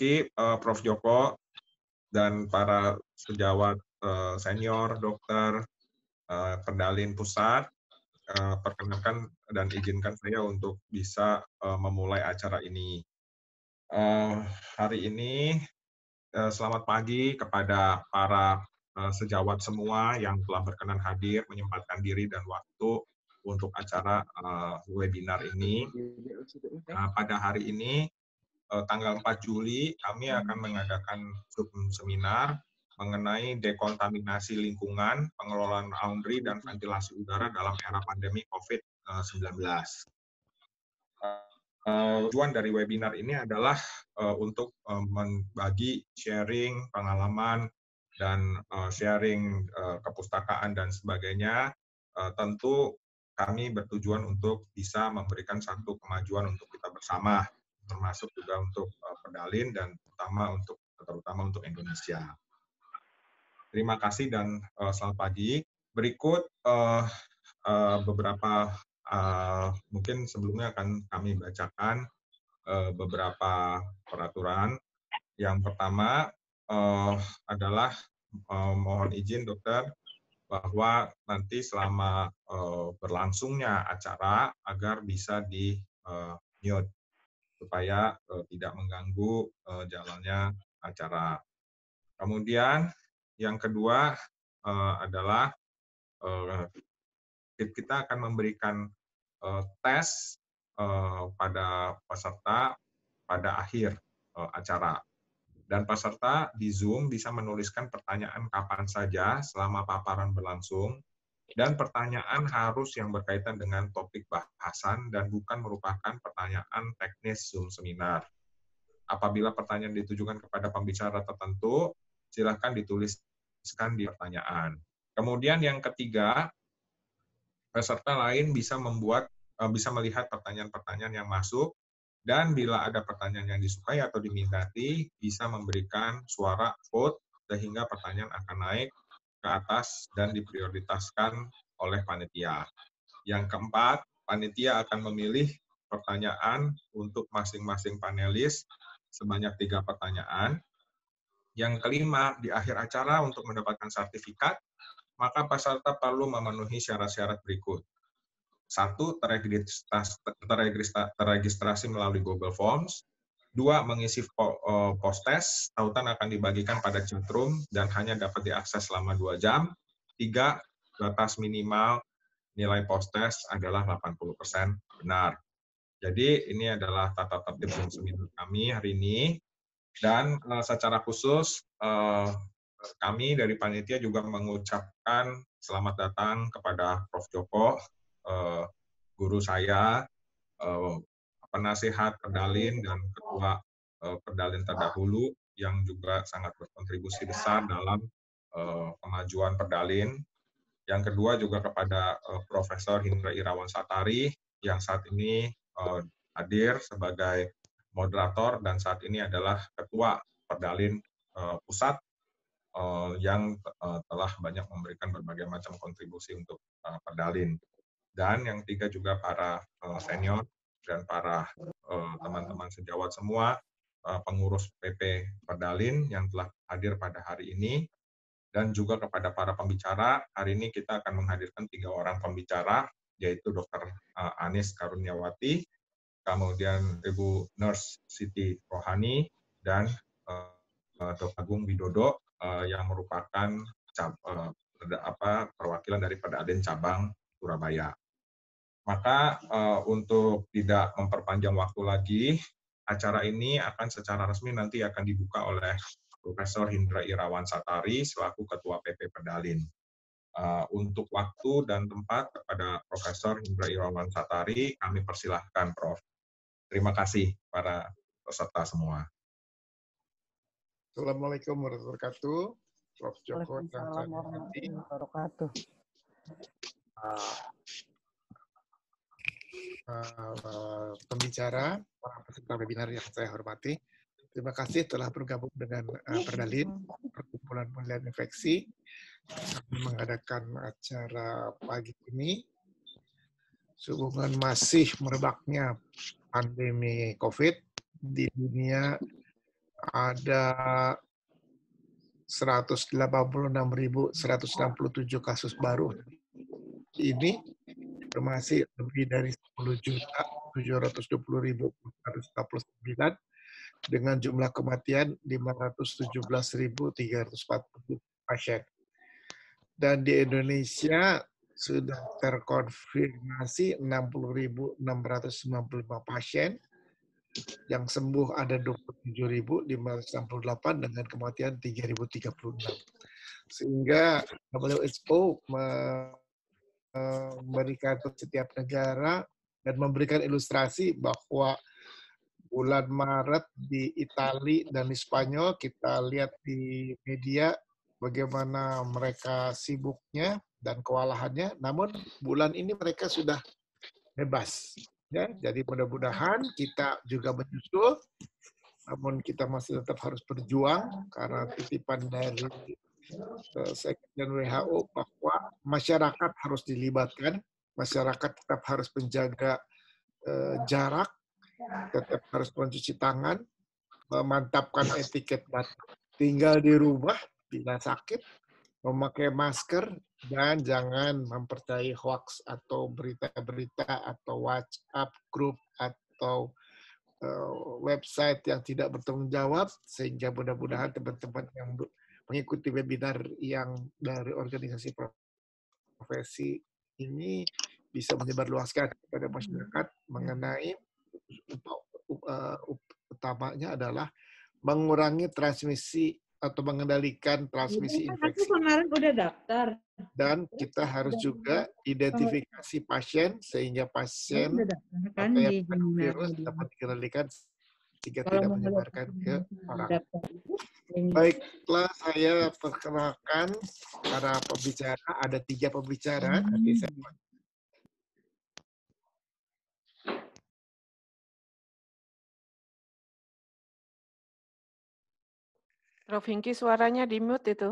Ki, uh, Prof Joko, dan para sejawat uh, senior, dokter, uh, eh, pendalin pusat, uh, perkenalkan dan izinkan saya untuk bisa uh, memulai acara ini. Uh, hari ini uh, selamat pagi kepada para uh, sejawat semua yang telah berkenan hadir, menyempatkan diri dan waktu untuk acara uh, webinar ini. Uh, pada hari ini Eh, tanggal 4 Juli kami akan hmm. mengadakan seminar mengenai dekontaminasi lingkungan, pengelolaan laundry dan ventilasi udara dalam era pandemi COVID-19. Eh, eh, tujuan dari webinar ini adalah untuk membagi sharing pengalaman dan sharing kepustakaan dan sebagainya. tentu kami bertujuan untuk bisa memberikan satu kemajuan untuk kita bersama termasuk juga untuk uh, pedalin dan terutama untuk terutama untuk Indonesia. Terima kasih dan uh, selamat pagi. Berikut uh, uh, beberapa uh, mungkin sebelumnya akan kami bacakan uh, beberapa peraturan. Yang pertama uh, adalah uh, mohon izin dokter bahwa nanti selama uh, berlangsungnya acara agar bisa di uh, mute supaya uh, tidak mengganggu uh, jalannya acara. Kemudian yang kedua uh, adalah uh, kita akan memberikan uh, tes uh, pada peserta pada akhir uh, acara. Dan peserta di Zoom bisa menuliskan pertanyaan kapan saja selama paparan berlangsung dan pertanyaan harus yang berkaitan dengan topik bahasan dan bukan merupakan pertanyaan teknis Zoom seminar. Apabila pertanyaan ditujukan kepada pembicara tertentu, silahkan dituliskan di pertanyaan. Kemudian yang ketiga, peserta lain bisa membuat eh, bisa melihat pertanyaan-pertanyaan yang masuk dan bila ada pertanyaan yang disukai atau diminati bisa memberikan suara vote sehingga pertanyaan akan naik ke atas dan diprioritaskan oleh panitia. Yang keempat, panitia akan memilih pertanyaan untuk masing-masing panelis sebanyak tiga pertanyaan. Yang kelima, di akhir acara untuk mendapatkan sertifikat, maka peserta perlu memenuhi syarat-syarat berikut. Satu, terregistrasi, terregistrasi melalui Google Forms. Dua, mengisi eh, post test, tautan akan dibagikan pada chatroom dan hanya dapat diakses selama dua jam. Tiga, batas minimal nilai post test adalah 80% benar. Jadi ini adalah tata tertib seminar kami hari ini. Dan eh, secara khusus eh, kami dari panitia juga mengucapkan selamat datang kepada Prof. Joko, guru saya, penasehat Perdalin dan ketua uh, eh, Perdalin terdahulu yang juga sangat berkontribusi besar dalam uh, eh, pengajuan Perdalin. Yang kedua juga kepada uh, Profesor Hindra Irawan Satari yang saat ini uh, hadir sebagai moderator dan saat ini adalah ketua Perdalin uh, pusat uh, yang uh, telah banyak memberikan berbagai macam kontribusi untuk uh, Perdalin. Dan yang ketiga juga para uh, senior dan para eh, teman-teman uh, sejawat semua, uh, pengurus PP Perdalin yang telah hadir pada hari ini, dan juga kepada para pembicara. Hari ini kita akan menghadirkan tiga orang pembicara, yaitu Dr. Eh, Anies Karunyawati, kemudian Ibu Nurse Siti Rohani, dan uh, Dr. Agung Widodo uh, yang merupakan uh, perwakilan dari Perdalin Cabang Surabaya. Maka eh, untuk tidak memperpanjang waktu lagi, acara ini akan secara resmi nanti akan dibuka oleh Profesor Hindra Irawan Satari selaku Ketua PP Pedalin. Eh, untuk waktu dan tempat kepada Profesor Hindra Irawan Satari, kami persilahkan Prof. Terima kasih para peserta semua. Assalamualaikum warahmatullahi wabarakatuh. Prof. Joko dan warahmatullahi wabarakatuh. Ah, uh, pembicara, para peserta webinar yang saya hormati. Terima kasih telah bergabung dengan uh, Perdalin, Perkumpulan melihat Infeksi. mengadakan acara pagi ini. Sehubungan masih merebaknya pandemi COVID di dunia ada 186.167 kasus baru ini terkonfirmasi lebih dari 10 juta 720.449 dengan jumlah kematian 517.340 pasien. Dan di Indonesia sudah terkonfirmasi 60.695 pasien yang sembuh ada 27.568 dengan kematian 3.036. Sehingga WHO Eh, memberikan setiap negara dan memberikan ilustrasi bahwa bulan Maret di Italia dan di Spanyol kita lihat di media bagaimana mereka sibuknya dan kewalahannya namun bulan ini mereka sudah bebas ya jadi mudah-mudahan kita juga menyusul namun kita masih tetap harus berjuang karena titipan dari Eh, Sekjen WHO bahwa masyarakat harus dilibatkan, masyarakat tetap harus menjaga eh, jarak, tetap harus mencuci tangan, memantapkan etiket batuk, tinggal di rumah bila sakit, memakai masker, dan jangan mempercayai hoax atau berita-berita atau WhatsApp grup atau eh, website yang tidak bertanggung jawab sehingga mudah-mudahan teman-teman yang mengikuti webinar yang dari organisasi profesi ini bisa menyebarluaskan kepada hmm. masyarakat mengenai eh, utamanya adalah mengurangi transmisi atau mengendalikan transmisi iya, infeksi. kemarin udah daftar. Dan kita harus juga identifikasi pasien sehingga pasien kan yang virus dapat dikendalikan jika tidak menyebarkan ke hmm, orang. Baiklah, saya perkenalkan para pembicara. Ada tiga pembicara. Hmm. Nanti saya Prof. Hingki suaranya di mute itu.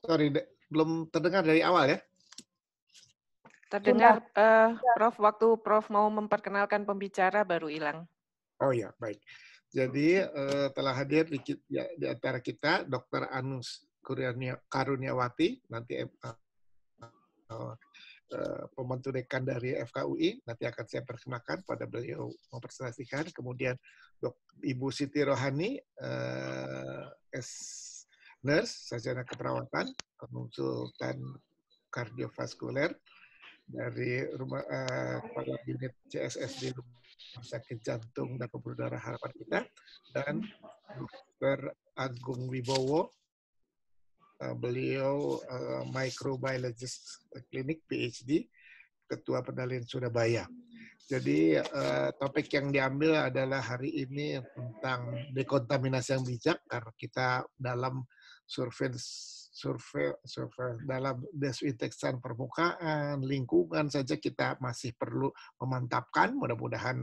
Sorry, belum terdengar dari awal ya? Terdengar, uh, Prof. Waktu Prof. mau memperkenalkan pembicara baru hilang. Oh ya, baik. Jadi uh, telah hadir di, ya, di antara kita Dr. Anus Karuniawati, nanti uh, uh, pembantu dekan dari FKUI, nanti akan saya perkenalkan pada beliau mempresentasikan. Kemudian Dok, Ibu Siti Rohani, uh, S nurse, sarjana keperawatan, konsultan kardiovaskuler, dari rumah uh, eh, kepala unit di Rumah Sakit Jantung dan Pembuluh Darah Harapan kita dan Dr. Agung Wibowo uh, beliau uh, microbiologist klinik PhD ketua penelitian Surabaya. Jadi uh, topik yang diambil adalah hari ini tentang dekontaminasi yang bijak karena kita dalam survei survei survei dalam desinfektan permukaan, lingkungan saja kita masih perlu memantapkan. Mudah-mudahan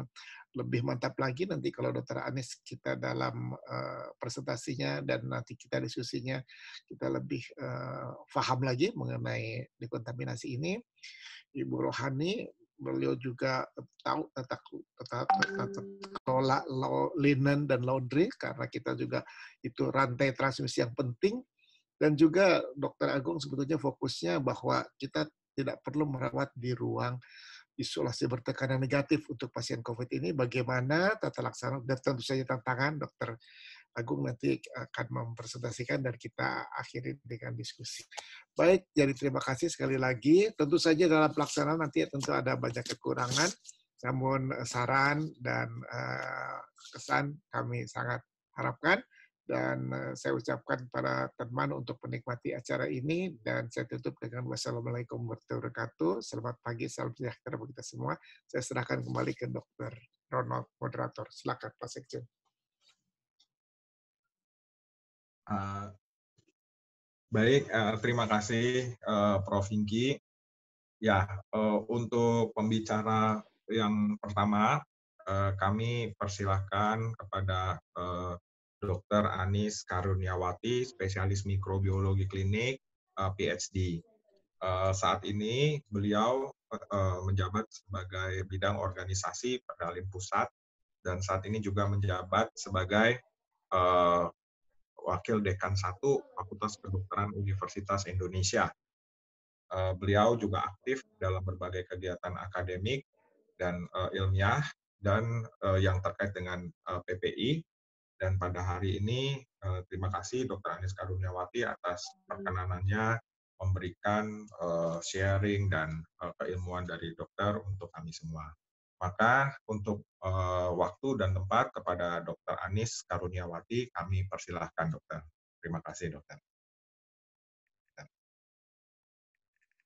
lebih mantap lagi nanti kalau Dokter Anies kita dalam uh, presentasinya dan nanti kita diskusinya kita lebih uh, faham lagi mengenai dekontaminasi ini. Ibu Rohani beliau juga tahu tentang kelola linen dan laundry karena kita juga itu rantai transmisi yang penting dan juga Dokter Agung sebetulnya fokusnya bahwa kita tidak perlu merawat di ruang isolasi bertekanan negatif untuk pasien COVID ini, bagaimana tata laksana dan tentu saja tantangan dokter Agung nanti akan mempresentasikan dan kita akhiri dengan diskusi. Baik, jadi terima kasih sekali lagi. Tentu saja dalam pelaksanaan nanti tentu ada banyak kekurangan, namun saran dan eh, kesan kami sangat harapkan dan eh, saya ucapkan para teman untuk menikmati acara ini dan saya tutup dengan wassalamualaikum warahmatullahi wabarakatuh. Selamat pagi, salam sejahtera bagi kita semua. Saya serahkan kembali ke Dokter Ronald moderator. Silakan Pak Sekjen. Uh, baik, uh, terima kasih uh, Prof. Hingki. Ya, uh, untuk pembicara yang pertama, uh, kami persilahkan kepada uh, Dr. Anis Karuniawati, spesialis mikrobiologi klinik, eh, PhD. Eh, saat ini beliau eh, menjabat sebagai bidang organisasi Perdalim Pusat dan saat ini juga menjabat sebagai Wakil Dekan Satu Fakultas Kedokteran Universitas Indonesia. beliau juga aktif dalam berbagai kegiatan akademik dan ilmiah dan yang terkait dengan PPI dan pada hari ini, uh, terima kasih Dr. Anies Karuniawati atas iya. perkenanannya memberikan uh, sharing dan uh, keilmuan dari dokter untuk kami semua. Maka untuk uh, waktu dan tempat kepada Dr. Anies Karuniawati, kami persilahkan dokter. Terima kasih dokter.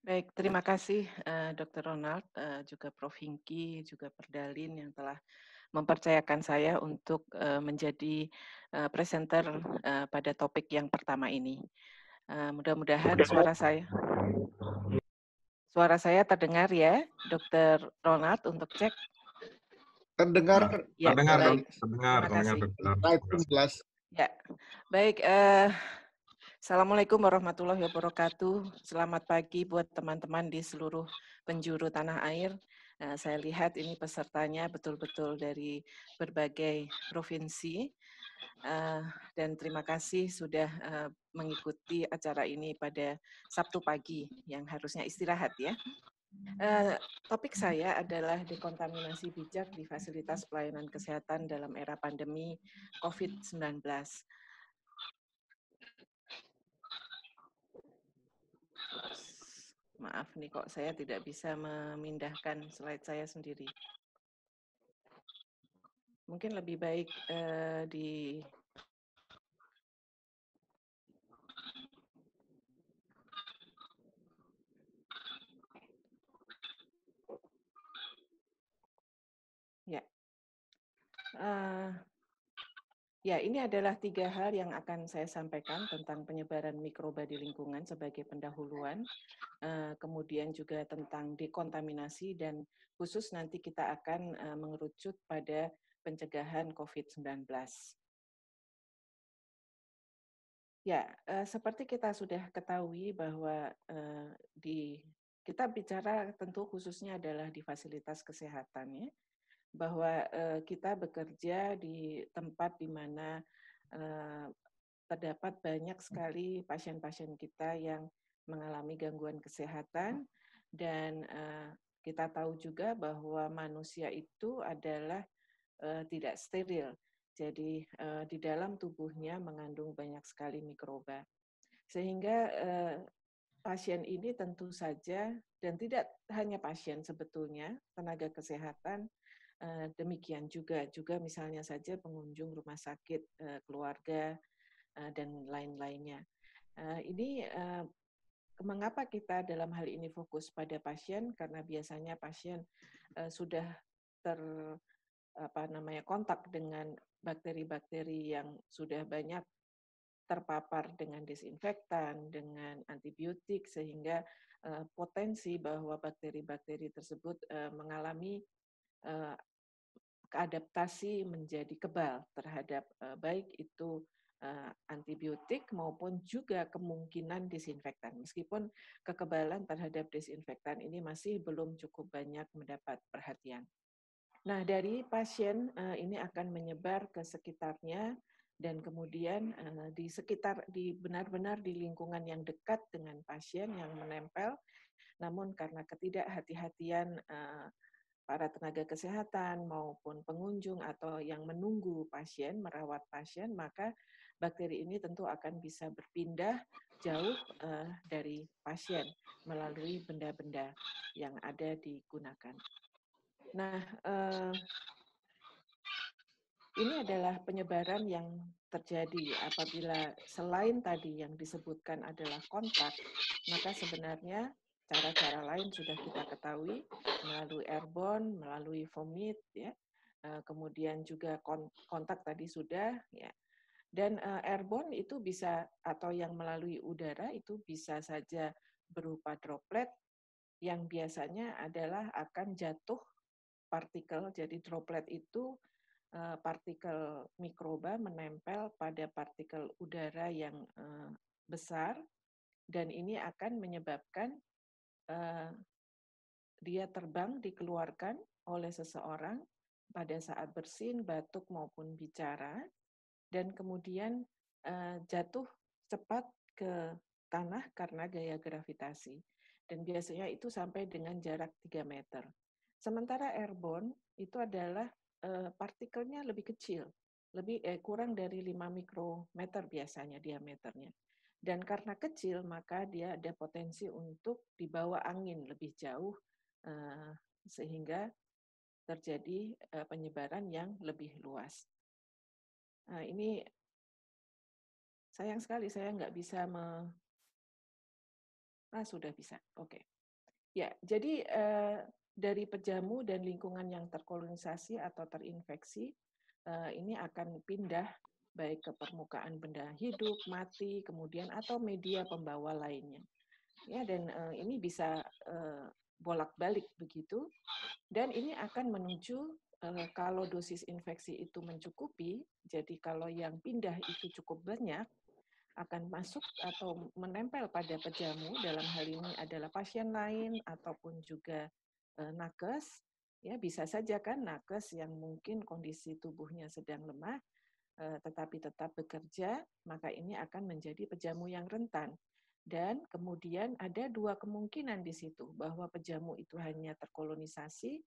Baik, terima kasih uh, Dr. Ronald, uh, juga Prof. Hinki juga Perdalin yang telah mempercayakan saya untuk uh, menjadi uh, presenter uh, pada topik yang pertama ini. Uh, mudah-mudahan suara saya suara saya terdengar ya, Dr. Ronald untuk cek. Terdengar, ya, terdengar, baik. terdengar, terdengar, terdengar, Ya, baik. Uh, Assalamualaikum warahmatullahi wabarakatuh. Selamat pagi buat teman-teman di seluruh penjuru tanah air. Nah, saya lihat ini pesertanya betul-betul dari berbagai provinsi. Uh, dan terima kasih sudah uh, mengikuti acara ini pada Sabtu pagi yang harusnya istirahat ya. Uh, topik saya adalah dekontaminasi bijak di fasilitas pelayanan kesehatan dalam era pandemi COVID-19. Maaf nih kok saya tidak bisa memindahkan slide saya sendiri. Mungkin lebih baik eh, di Ya. Uh, Ya, ini adalah tiga hal yang akan saya sampaikan tentang penyebaran mikroba di lingkungan sebagai pendahuluan, eh, kemudian juga tentang dekontaminasi, dan khusus nanti kita akan eh, mengerucut pada pencegahan COVID-19. Ya, eh, seperti kita sudah ketahui bahwa di kita bicara tentu khususnya adalah di fasilitas kesehatan ya bahwa uh, kita bekerja di tempat di mana uh, terdapat banyak sekali pasien-pasien kita yang mengalami gangguan kesehatan dan uh, kita tahu juga bahwa manusia itu adalah uh, tidak steril. Jadi uh, di dalam tubuhnya mengandung banyak sekali mikroba. Sehingga uh, pasien ini tentu saja dan tidak hanya pasien sebetulnya, tenaga kesehatan Eh, demikian juga juga misalnya saja pengunjung rumah sakit eh, keluarga eh, dan lain-lainnya ini mengapa kita dalam hal ini fokus pada pasien karena biasanya pasien sudah ter apa namanya kontak dengan bakteri-bakteri yang sudah banyak terpapar dengan disinfektan, dengan antibiotik sehingga potensi bahwa bakteri-bakteri tersebut mengalami keadaptasi menjadi kebal terhadap eh, baik itu eh, antibiotik maupun juga kemungkinan disinfektan. Meskipun kekebalan terhadap disinfektan ini masih belum cukup banyak mendapat perhatian. Nah, dari pasien eh, ini akan menyebar ke sekitarnya dan kemudian di sekitar di benar-benar di lingkungan yang dekat dengan pasien yang menempel. Namun karena ketidakhati-hatian para tenaga kesehatan maupun pengunjung atau yang menunggu pasien, merawat pasien, maka bakteri ini tentu akan bisa berpindah jauh uh, dari pasien melalui benda-benda yang ada digunakan. Nah, uh, ini adalah penyebaran yang terjadi apabila selain tadi yang disebutkan adalah kontak, maka sebenarnya cara-cara lain sudah kita ketahui melalui airborne, melalui vomit, ya. Eh, kemudian juga kontak tadi sudah, ya. Dan eh, airborne itu bisa atau yang melalui udara itu bisa saja berupa droplet yang biasanya adalah akan jatuh partikel. Jadi droplet itu eh, partikel mikroba menempel pada partikel udara yang besar dan ini akan menyebabkan Eh, dia terbang dikeluarkan oleh seseorang pada saat bersin, batuk maupun bicara, dan kemudian eh, jatuh cepat ke tanah karena gaya gravitasi. Dan biasanya itu sampai dengan jarak 3 meter. Sementara airborne itu adalah eh, partikelnya lebih kecil, lebih eh, kurang dari 5 mikrometer biasanya diameternya. Dan karena kecil, maka dia ada potensi untuk dibawa angin lebih jauh, eh, sehingga terjadi eh, penyebaran yang lebih luas. Nah, ini sayang sekali saya nggak bisa me... Ah, sudah bisa. Oke. Okay. Ya, jadi eh, dari pejamu dan lingkungan yang terkolonisasi atau terinfeksi, eh, ini akan pindah baik ke permukaan benda hidup, mati, kemudian atau media pembawa lainnya. Ya, dan uh, ini bisa uh, bolak-balik begitu, dan ini akan menuju uh, kalau dosis infeksi itu mencukupi, jadi kalau yang pindah itu cukup banyak, akan masuk atau menempel pada pejamu dalam hal ini adalah pasien lain ataupun juga uh, nakes ya bisa saja kan nakes yang mungkin kondisi tubuhnya sedang lemah Eh, tetapi tetap bekerja, maka ini akan menjadi pejamu yang rentan. Dan kemudian ada dua kemungkinan di situ, bahwa pejamu itu hanya terkolonisasi,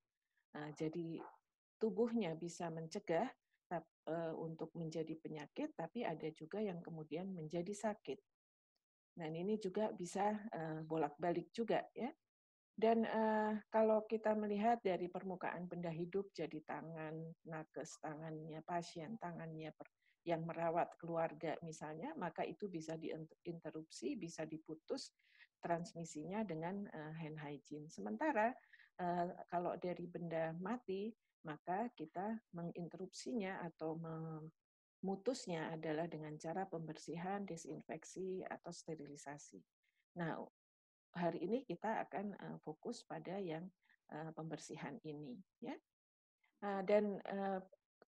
eh, jadi tubuhnya bisa mencegah eh, untuk menjadi penyakit, tapi ada juga yang kemudian menjadi sakit. Dan ini juga bisa bolak-balik juga ya. Dan uh, kalau kita melihat dari permukaan benda hidup, jadi tangan nakes, tangannya pasien, tangannya per, yang merawat keluarga misalnya, maka itu bisa diinterupsi, bisa diputus transmisinya dengan uh, hand hygiene. Sementara uh, kalau dari benda mati, maka kita menginterupsinya atau memutusnya adalah dengan cara pembersihan, desinfeksi atau sterilisasi. Nah, hari ini kita akan uh, fokus pada yang uh, pembersihan ini ya. Uh, dan uh,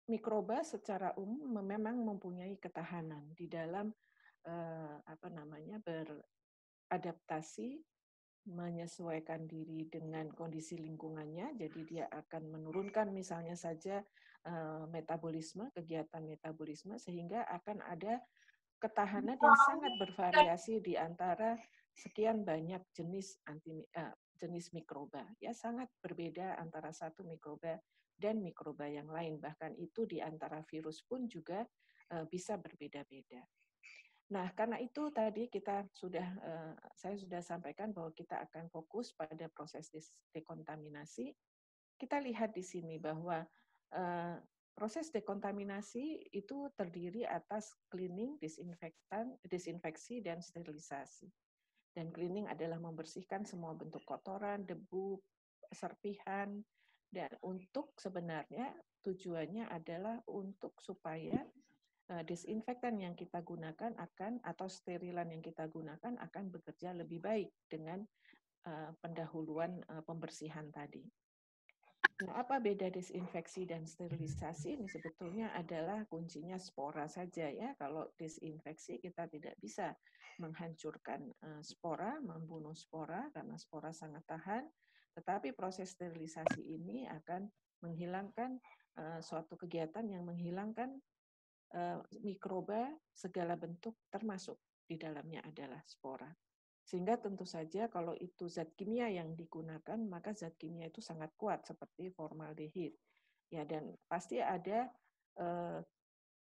mikroba secara umum memang mempunyai ketahanan di dalam uh, apa namanya beradaptasi menyesuaikan diri dengan kondisi lingkungannya, jadi dia akan menurunkan misalnya saja metabolisme, kegiatan metabolisme, sehingga akan ada ketahanan yang sangat bervariasi di antara sekian banyak jenis anti uh, jenis mikroba ya sangat berbeda antara satu mikroba dan mikroba yang lain bahkan itu di antara virus pun juga uh, bisa berbeda-beda. Nah, karena itu tadi kita sudah uh, saya sudah sampaikan bahwa kita akan fokus pada proses dekontaminasi. Kita lihat di sini bahwa uh, proses dekontaminasi itu terdiri atas cleaning, disinfektan, disinfeksi dan sterilisasi. Dan cleaning adalah membersihkan semua bentuk kotoran, debu, serpihan, dan untuk sebenarnya tujuannya adalah untuk supaya uh, disinfektan yang kita gunakan akan atau sterilan yang kita gunakan akan bekerja lebih baik dengan uh, pendahuluan uh, pembersihan tadi. Nah, apa beda disinfeksi dan sterilisasi ini sebetulnya adalah kuncinya spora saja ya. Kalau disinfeksi kita tidak bisa menghancurkan eh, spora, membunuh spora karena spora sangat tahan. Tetapi proses sterilisasi ini akan menghilangkan eh, suatu kegiatan yang menghilangkan eh, mikroba segala bentuk termasuk di dalamnya adalah spora. Sehingga tentu saja kalau itu zat kimia yang digunakan, maka zat kimia itu sangat kuat seperti formaldehid. Ya dan pasti ada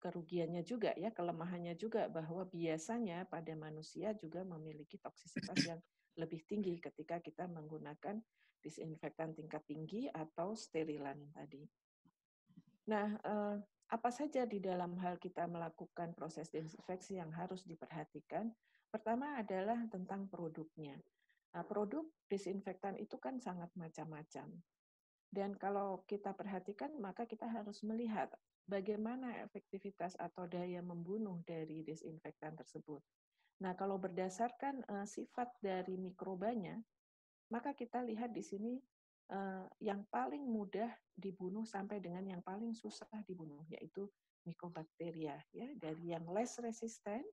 kerugiannya juga ya, kelemahannya juga bahwa biasanya pada manusia juga memiliki toksisitas yang lebih tinggi ketika kita menggunakan disinfektan tingkat tinggi atau sterilan tadi. Nah, eh, apa saja di dalam hal kita melakukan proses desinfeksi yang harus diperhatikan? Pertama adalah tentang produknya. Nah, produk disinfektan itu kan sangat macam-macam. Dan kalau kita perhatikan, maka kita harus melihat bagaimana efektivitas atau daya membunuh dari disinfektan tersebut. Nah, kalau berdasarkan uh, sifat dari mikrobanya, maka kita lihat di sini uh, yang paling mudah dibunuh sampai dengan yang paling susah dibunuh, yaitu mikrobakteria Ya, dari yang less resisten,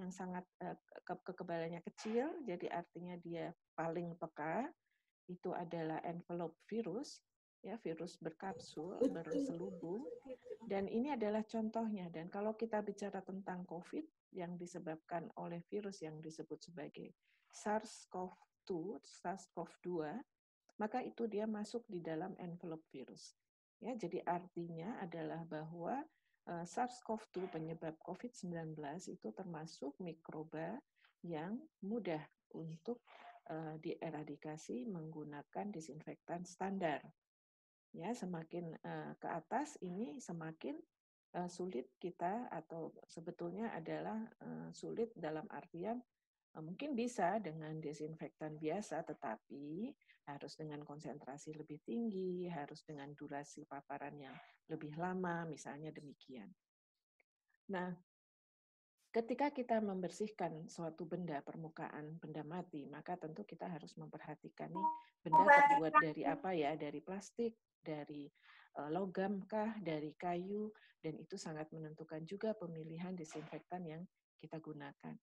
yang sangat uh, kekebalannya kecil, jadi artinya dia paling peka, itu adalah envelope virus ya virus berkapsul berselubung dan ini adalah contohnya dan kalau kita bicara tentang COVID yang disebabkan oleh virus yang disebut sebagai SARS-CoV-2 SARS-CoV-2 maka itu dia masuk di dalam envelope virus ya jadi artinya adalah bahwa eh, SARS-CoV-2 penyebab COVID-19 itu termasuk mikroba yang mudah untuk uh, dieradikasi menggunakan disinfektan standar ya semakin uh, ke atas ini semakin uh, sulit kita atau sebetulnya adalah uh, sulit dalam artian uh, mungkin bisa dengan desinfektan biasa tetapi harus dengan konsentrasi lebih tinggi, harus dengan durasi paparan yang lebih lama misalnya demikian. Nah, ketika kita membersihkan suatu benda permukaan benda mati maka tentu kita harus memperhatikan nih benda terbuat dari apa ya dari plastik dari eh, logam kah, dari kayu, dan itu sangat menentukan juga pemilihan disinfektan yang kita gunakan.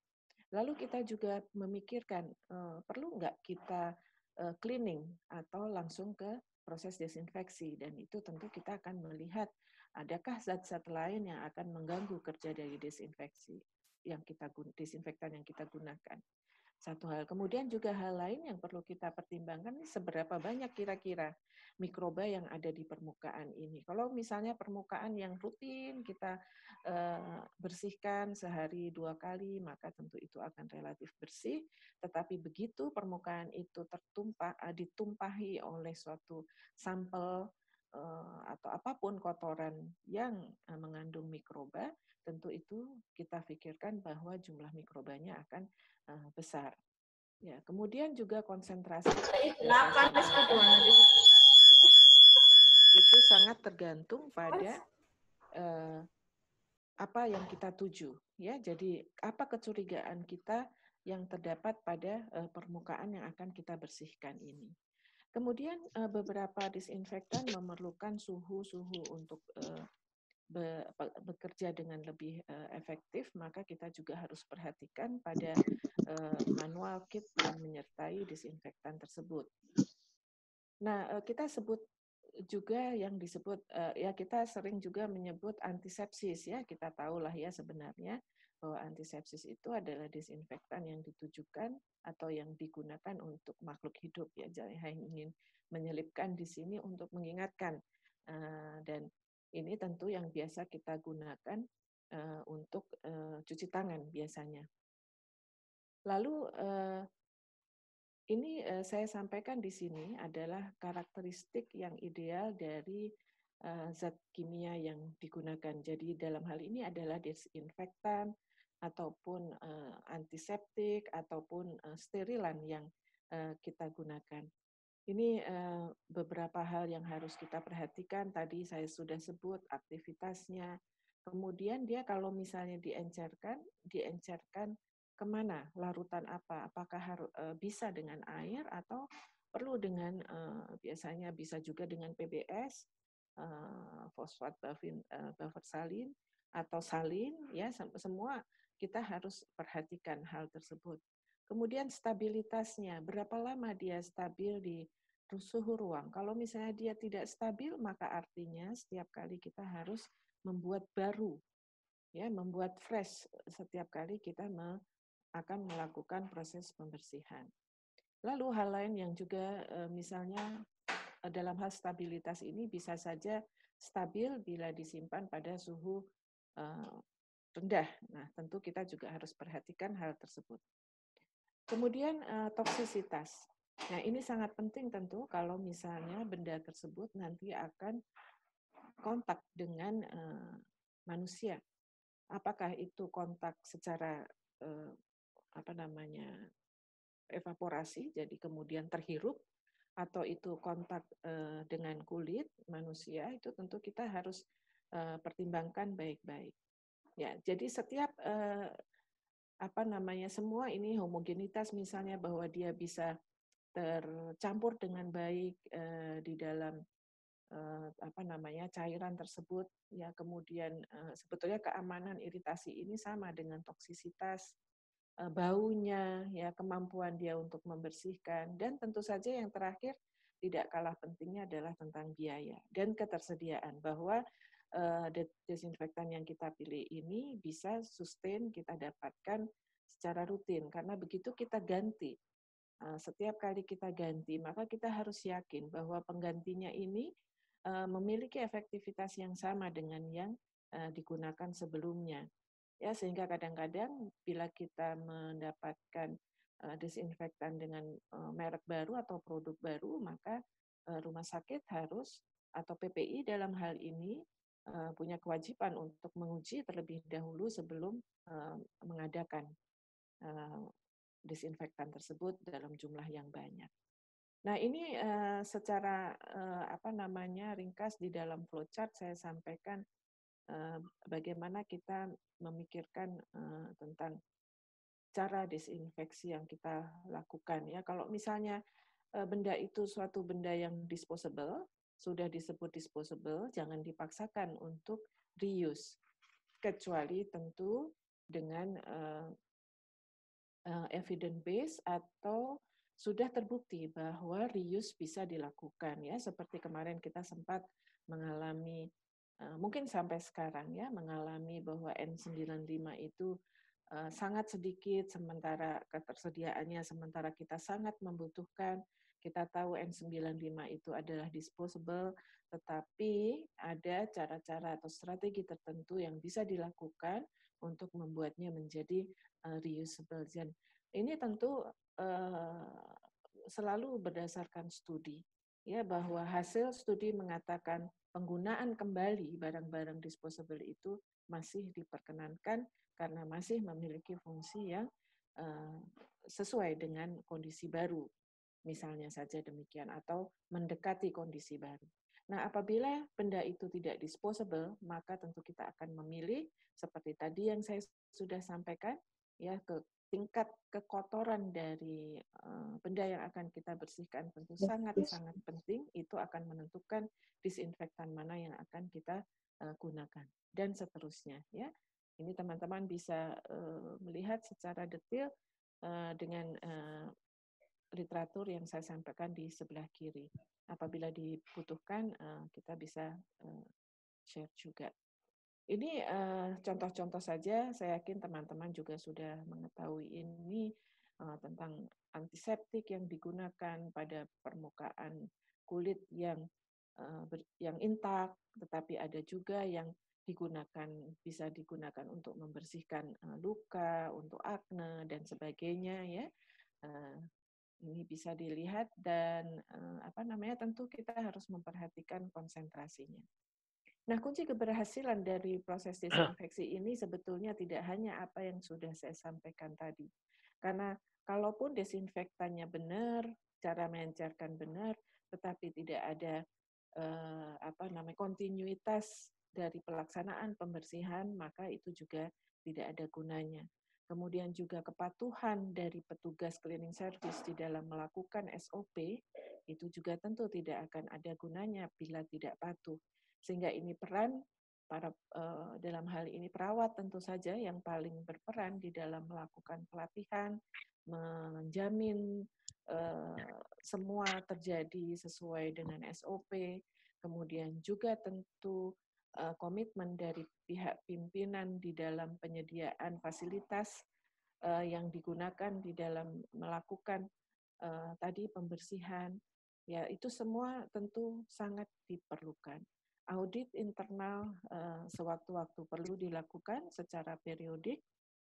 Lalu kita juga memikirkan, eh, perlu nggak kita eh, cleaning atau langsung ke proses desinfeksi dan itu tentu kita akan melihat adakah zat-zat lain yang akan mengganggu kerja dari desinfeksi yang kita disinfektan yang kita gunakan. Satu hal. Kemudian juga hal lain yang perlu kita pertimbangkan ini seberapa banyak kira-kira mikroba yang ada di permukaan ini. Kalau misalnya permukaan yang rutin kita eh, bersihkan sehari dua kali, maka tentu itu akan relatif bersih. Tetapi begitu permukaan itu tertumpah, eh, ditumpahi oleh suatu sampel eh, atau apapun kotoran yang mengandung mikroba, tentu itu kita pikirkan bahwa jumlah mikrobanya akan uh, besar. Ya, kemudian juga konsentrasi itu sangat tergantung pada uh, apa yang kita tuju, ya. Jadi apa kecurigaan kita yang terdapat pada uh, permukaan yang akan kita bersihkan ini. Kemudian uh, beberapa disinfektan memerlukan suhu-suhu untuk uh, bekerja dengan lebih efektif, maka kita juga harus perhatikan pada Eh, manual kit yang menyertai disinfektan tersebut. Nah, eh, kita sebut juga yang disebut eh, ya kita sering juga menyebut antisepsis ya kita tahulah ya sebenarnya bahwa antisepsis itu adalah disinfektan yang ditujukan atau yang digunakan untuk makhluk hidup ya jadi hanya ingin menyelipkan di sini untuk mengingatkan dan ini tentu yang biasa kita gunakan untuk cuci tangan biasanya Lalu eh, ini eh, saya sampaikan di sini adalah karakteristik yang ideal dari eh, zat kimia yang digunakan. Jadi dalam hal ini adalah desinfektan ataupun antiseptik ataupun sterilan yang kita gunakan. Ini beberapa hal yang harus kita perhatikan. Tadi saya sudah sebut aktivitasnya. Kemudian dia kalau misalnya diencerkan, diencerkan kemana larutan apa apakah harus uh, eh, bisa dengan air atau perlu dengan uh, biasanya bisa juga dengan PBS uh, eh, fosfat bavin, uh, salin atau salin ya semua kita harus perhatikan hal tersebut kemudian stabilitasnya berapa lama dia stabil di suhu ruang kalau misalnya dia tidak stabil maka artinya setiap kali kita harus membuat baru ya membuat fresh setiap kali kita me, akan melakukan proses pembersihan. Lalu hal lain yang juga eh, misalnya eh, dalam hal stabilitas ini bisa saja stabil bila disimpan pada suhu eh, rendah. Nah, tentu kita juga harus perhatikan hal tersebut. Kemudian toksisitas. Nah, ini sangat penting tentu kalau misalnya benda tersebut nanti akan kontak dengan manusia. Apakah itu kontak secara apa namanya evaporasi jadi kemudian terhirup atau itu kontak eh, dengan kulit manusia itu tentu kita harus eh, pertimbangkan baik-baik ya jadi setiap eh, apa namanya semua ini homogenitas misalnya bahwa dia bisa tercampur dengan baik eh, di dalam eh, apa namanya cairan tersebut ya kemudian eh, sebetulnya keamanan iritasi ini sama dengan toksisitas Eh, baunya, ya kemampuan dia untuk membersihkan, dan tentu saja yang terakhir tidak kalah pentingnya adalah tentang biaya dan ketersediaan bahwa eh, desinfektan yang kita pilih ini bisa sustain kita dapatkan secara rutin karena begitu kita ganti eh, setiap kali kita ganti maka kita harus yakin bahwa penggantinya ini memiliki efektivitas yang sama dengan yang digunakan sebelumnya ya sehingga kadang-kadang bila kita mendapatkan uh, disinfektan dengan uh, merek baru atau produk baru maka uh, rumah sakit harus atau PPI dalam hal ini uh, punya kewajiban untuk menguji terlebih dahulu sebelum uh, mengadakan uh, disinfektan tersebut dalam jumlah yang banyak. Nah, ini uh, secara uh, apa namanya ringkas di dalam flowchart saya sampaikan bagaimana kita memikirkan tentang cara disinfeksi yang kita lakukan ya. Kalau misalnya benda itu suatu benda yang disposable, sudah disebut disposable, jangan dipaksakan untuk reuse kecuali tentu dengan evidence base atau sudah terbukti bahwa reuse bisa dilakukan ya seperti kemarin kita sempat mengalami Eh, mungkin sampai sekarang ya mengalami bahwa N95 itu eh, sangat sedikit sementara ketersediaannya sementara kita sangat membutuhkan kita tahu N95 itu adalah disposable, tetapi ada cara-cara atau strategi tertentu yang bisa dilakukan untuk membuatnya menjadi eh, reusable. Dan ini tentu selalu berdasarkan studi, ya bahwa hasil studi mengatakan penggunaan kembali barang-barang disposable itu masih diperkenankan karena masih memiliki fungsi yang eh, sesuai dengan kondisi baru. Misalnya saja demikian atau mendekati kondisi baru. Nah, apabila benda itu tidak disposable, maka tentu kita akan memilih seperti tadi yang saya sudah sampaikan, ya ke tingkat kekotoran dari uh, benda yang akan kita bersihkan tentu sangat-sangat ya, penting itu akan menentukan disinfektan mana yang akan kita uh, gunakan dan seterusnya ya ini teman-teman bisa uh, melihat secara detail uh, dengan uh, literatur yang saya sampaikan di sebelah kiri apabila dibutuhkan uh, kita bisa uh, share juga ini eh, contoh-contoh saja, saya yakin teman-teman juga sudah mengetahui ini eh, tentang antiseptik yang digunakan pada permukaan kulit yang eh, yang intak, tetapi ada juga yang digunakan bisa digunakan untuk membersihkan luka, untuk akne dan sebagainya ya. Ini bisa dilihat dan apa namanya tentu kita harus memperhatikan konsentrasinya. Nah, kunci keberhasilan dari proses desinfeksi ini sebetulnya tidak hanya apa yang sudah saya sampaikan tadi. Karena kalaupun desinfektannya benar, cara mencairkan benar, tetapi tidak ada eh, apa namanya kontinuitas dari pelaksanaan pembersihan, maka itu juga tidak ada gunanya. Kemudian juga kepatuhan dari petugas cleaning service di dalam melakukan SOP itu juga tentu tidak akan ada gunanya bila tidak patuh. Sehingga ini peran para eh, dalam hal ini perawat tentu saja yang paling berperan di dalam melakukan pelatihan, menjamin ya. eh, semua terjadi sesuai dengan SOP, kemudian juga tentu eh, komitmen dari pihak pimpinan di dalam penyediaan fasilitas yang digunakan di dalam melakukan tadi pembersihan, ya itu semua tentu sangat diperlukan audit internal eh, sewaktu-waktu perlu dilakukan secara periodik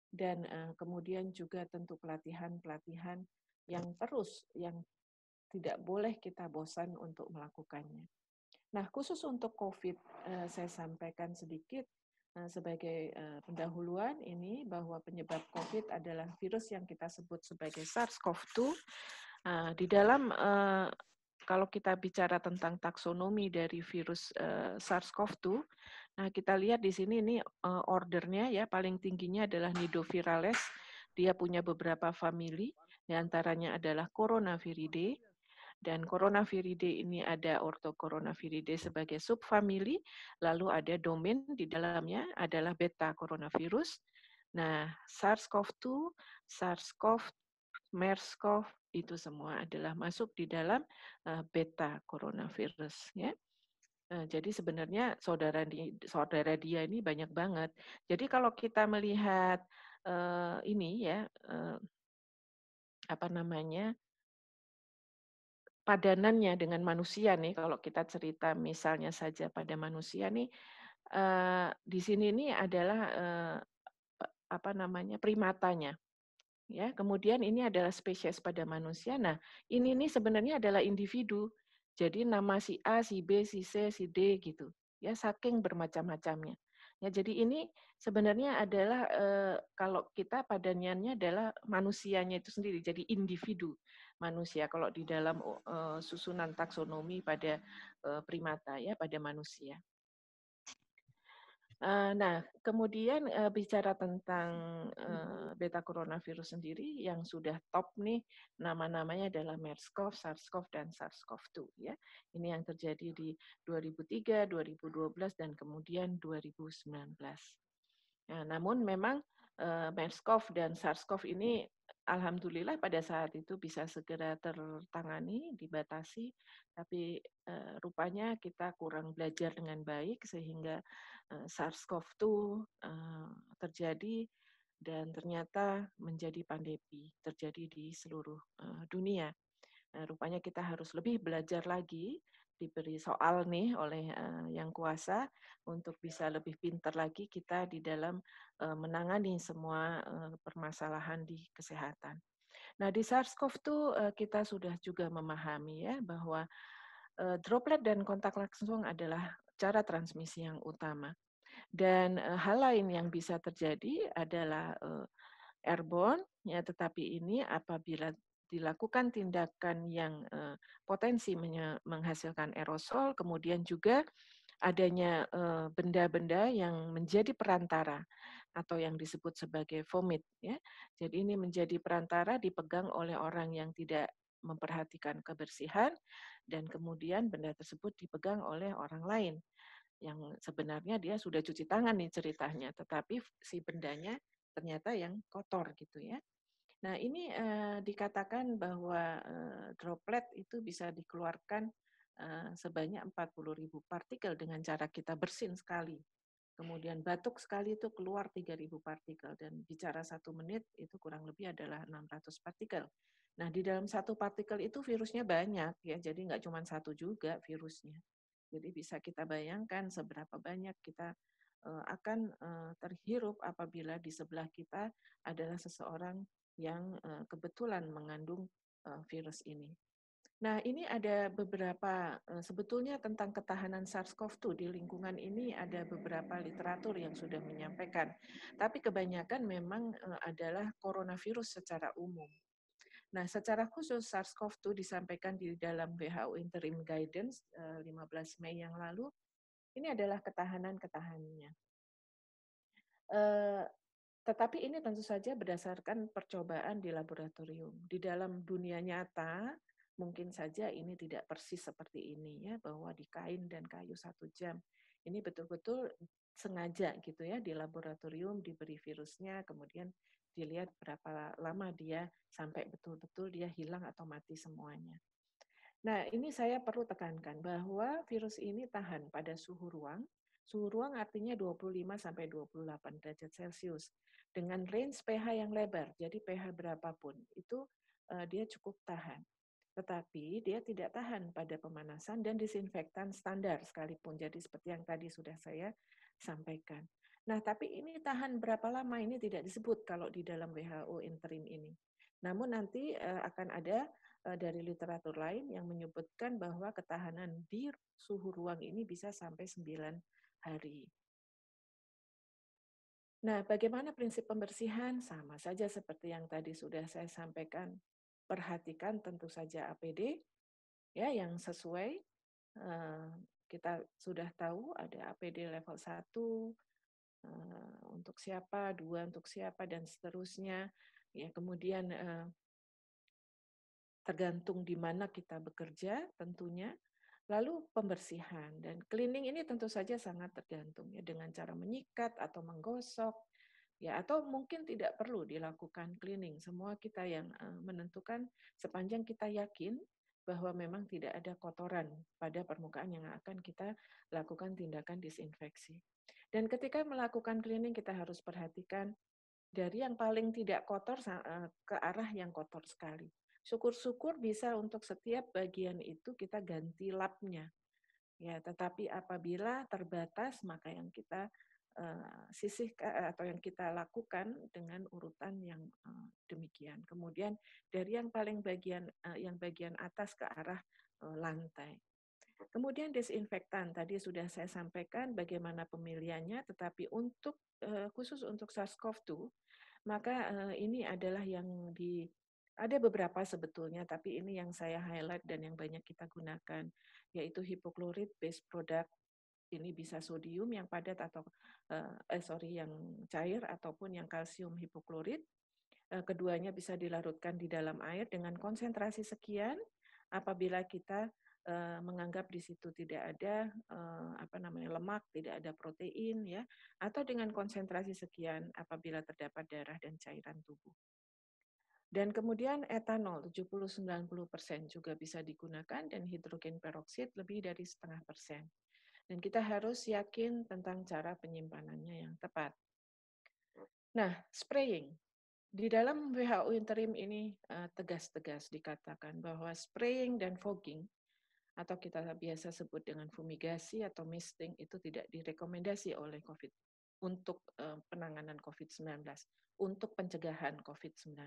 dan eh, kemudian juga tentu pelatihan-pelatihan yang terus yang tidak boleh kita bosan untuk melakukannya. Nah, khusus untuk COVID, eh, saya sampaikan sedikit sebagai pendahuluan ini bahwa penyebab COVID adalah virus yang kita sebut sebagai SARS-CoV-2. Di dalam kalau kita bicara tentang taksonomi dari virus uh, eh, SARS-CoV-2, nah kita lihat di sini ini uh, eh, ordernya ya paling tingginya adalah nidovirales, dia punya beberapa famili, diantaranya adalah coronaviridae, dan coronaviridae ini ada orthocoronaviridae sebagai subfamili, lalu ada domain di dalamnya adalah beta coronavirus. Nah, SARS-CoV-2, SARS-CoV, MERS-CoV, itu semua adalah masuk di dalam eh, beta coronavirus ya. Eh, jadi sebenarnya saudara di, saudara dia ini banyak banget. Jadi kalau kita melihat uh, ini ya uh, apa namanya padanannya dengan manusia nih kalau kita cerita misalnya saja pada manusia nih uh, di sini ini adalah uh, apa namanya primatanya ya kemudian ini adalah spesies pada manusia nah ini ini sebenarnya adalah individu jadi nama si A si B si C si D gitu ya saking bermacam-macamnya ya jadi ini sebenarnya adalah e, kalau kita padaniannya adalah manusianya itu sendiri jadi individu manusia kalau di dalam e, susunan taksonomi pada e, primata ya pada manusia Eh, nah, kemudian eh, bicara tentang hmm. eh, beta coronavirus sendiri yang sudah top nih nama-namanya adalah MERS-CoV, SARS-CoV dan SARS-CoV-2 ya. Ini yang terjadi di 2003, 2012 dan kemudian 2019. Nah, namun memang uh, MERS-CoV dan SARS-CoV ini alhamdulillah pada saat itu bisa segera tertangani, dibatasi, tapi e, rupanya kita kurang belajar dengan baik sehingga e, eh, SARS-CoV-2 e, eh, terjadi dan ternyata menjadi pandemi terjadi di seluruh dunia. E, rupanya kita harus lebih belajar lagi diberi soal nih oleh uh, yang kuasa untuk bisa lebih pintar lagi kita di dalam uh, menangani semua uh, permasalahan di kesehatan. Nah, di SARS-CoV-2 uh, kita sudah juga memahami ya bahwa uh, droplet dan kontak langsung adalah cara transmisi yang utama. Dan uh, hal lain yang bisa terjadi adalah uh, airborne ya tetapi ini apabila dilakukan tindakan yang eh, potensi menghasilkan aerosol, kemudian juga adanya eh, benda-benda yang menjadi perantara atau yang disebut sebagai vomit. Ya. Jadi ini menjadi perantara dipegang oleh orang yang tidak memperhatikan kebersihan dan kemudian benda tersebut dipegang oleh orang lain yang sebenarnya dia sudah cuci tangan nih ceritanya, tetapi si bendanya ternyata yang kotor gitu ya. Nah, ini eh, dikatakan bahwa eh, droplet itu bisa dikeluarkan eh, sebanyak 40.000 partikel dengan cara kita bersin sekali. Kemudian batuk sekali itu keluar 3.000 partikel dan bicara satu menit itu kurang lebih adalah 600 partikel. Nah, di dalam satu partikel itu virusnya banyak ya, jadi nggak cuma satu juga virusnya. Jadi bisa kita bayangkan seberapa banyak kita eh, akan eh, terhirup apabila di sebelah kita adalah seseorang yang eh, kebetulan mengandung eh, virus ini. Nah, ini ada beberapa eh, sebetulnya tentang ketahanan SARS-CoV-2 di lingkungan ini ada beberapa literatur yang sudah menyampaikan. Tapi kebanyakan memang adalah coronavirus secara umum. Nah, secara khusus SARS-CoV-2 disampaikan di dalam WHO Interim Guidance 15 Mei yang lalu. Ini adalah ketahanan ketahannya. Tetapi ini tentu saja berdasarkan percobaan di laboratorium. Di dalam dunia nyata, mungkin saja ini tidak persis seperti ini ya, bahwa di kain dan kayu satu jam. Ini betul-betul sengaja gitu ya di laboratorium diberi virusnya, kemudian dilihat berapa lama dia sampai betul-betul dia hilang atau mati semuanya. Nah, ini saya perlu tekankan bahwa virus ini tahan pada suhu ruang Suhu ruang artinya 25 sampai 28 derajat Celcius dengan range pH yang lebar. Jadi pH berapapun itu eh, dia cukup tahan. Tetapi dia tidak tahan pada pemanasan dan disinfektan standar sekalipun. Jadi seperti yang tadi sudah saya sampaikan. Nah, tapi ini tahan berapa lama ini tidak disebut kalau di dalam WHO interim ini. Namun nanti eh, akan ada eh, dari literatur lain yang menyebutkan bahwa ketahanan di suhu ruang ini bisa sampai 9 hari. Nah, bagaimana prinsip pembersihan? Sama saja seperti yang tadi sudah saya sampaikan. Perhatikan tentu saja APD ya yang sesuai. Eh, kita sudah tahu ada APD level 1 eh, untuk siapa, dua untuk siapa dan seterusnya. Ya, kemudian eh, tergantung di mana kita bekerja tentunya Lalu pembersihan dan cleaning ini tentu saja sangat tergantung ya dengan cara menyikat atau menggosok ya atau mungkin tidak perlu dilakukan cleaning. Semua kita yang eh, menentukan sepanjang kita yakin bahwa memang tidak ada kotoran pada permukaan yang akan kita lakukan tindakan disinfeksi. Dan ketika melakukan cleaning kita harus perhatikan dari yang paling tidak kotor eh, ke arah yang kotor sekali syukur-syukur bisa untuk setiap bagian itu kita ganti lapnya, Ya, tetapi apabila terbatas maka yang kita uh, sisihkan eh, atau yang kita lakukan dengan urutan yang uh, demikian. Kemudian dari yang paling bagian uh, yang bagian atas ke arah uh, lantai. Kemudian disinfektan tadi sudah saya sampaikan bagaimana pemilihannya, tetapi untuk khusus untuk SARS-CoV-2 maka ini adalah yang di ada beberapa sebetulnya, tapi ini yang saya highlight dan yang banyak kita gunakan, yaitu hipoklorit base product. Ini bisa sodium yang padat atau eh, eh, sorry yang cair ataupun yang kalsium hipoklorit. Eh, keduanya bisa dilarutkan di dalam air dengan konsentrasi sekian. Apabila kita eh, menganggap di situ tidak ada eh, apa namanya lemak, tidak ada protein ya, atau dengan konsentrasi sekian apabila terdapat darah dan cairan tubuh. Dan kemudian etanol 70-90% juga bisa digunakan dan hidrogen peroksid lebih dari setengah persen. Dan kita harus yakin tentang cara penyimpanannya yang tepat. Nah, spraying. Di dalam WHO interim ini eh, tegas-tegas dikatakan bahwa spraying dan fogging atau kita biasa sebut dengan fumigasi atau misting itu tidak direkomendasi oleh COVID untuk eh, penanganan COVID-19, untuk pencegahan COVID-19.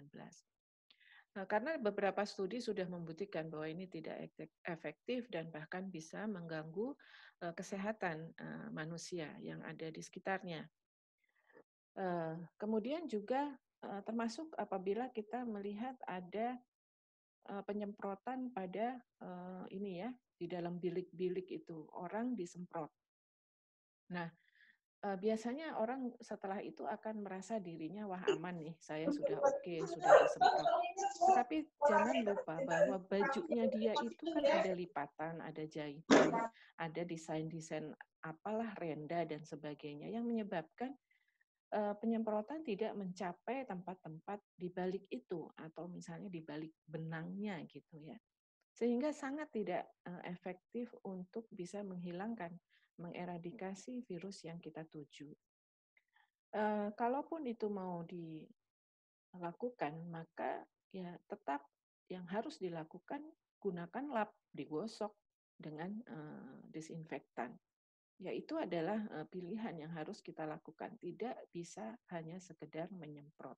Eh, karena beberapa studi sudah membuktikan bahwa ini tidak efektif dan bahkan bisa mengganggu eh, kesehatan eh, manusia yang ada di sekitarnya. kemudian juga termasuk apabila kita melihat ada penyemprotan pada ini ya di dalam bilik-bilik itu orang disemprot. Nah, biasanya orang setelah itu akan merasa dirinya wah aman nih, saya sudah oke, okay, sudah disemprot. Tapi jangan lupa bahwa bajunya dia itu kan ada lipatan, ada jahitan, ada desain-desain apalah renda dan sebagainya yang menyebabkan uh, penyemprotan tidak mencapai tempat-tempat di balik itu atau misalnya di balik benangnya gitu ya. Sehingga sangat tidak efektif untuk bisa menghilangkan mengeradikasi virus yang kita tuju. E, kalaupun itu mau dilakukan, maka ya tetap yang harus dilakukan gunakan lap digosok dengan e, disinfektan. Yaitu adalah eh, pilihan yang harus kita lakukan. Tidak bisa hanya sekedar menyemprot.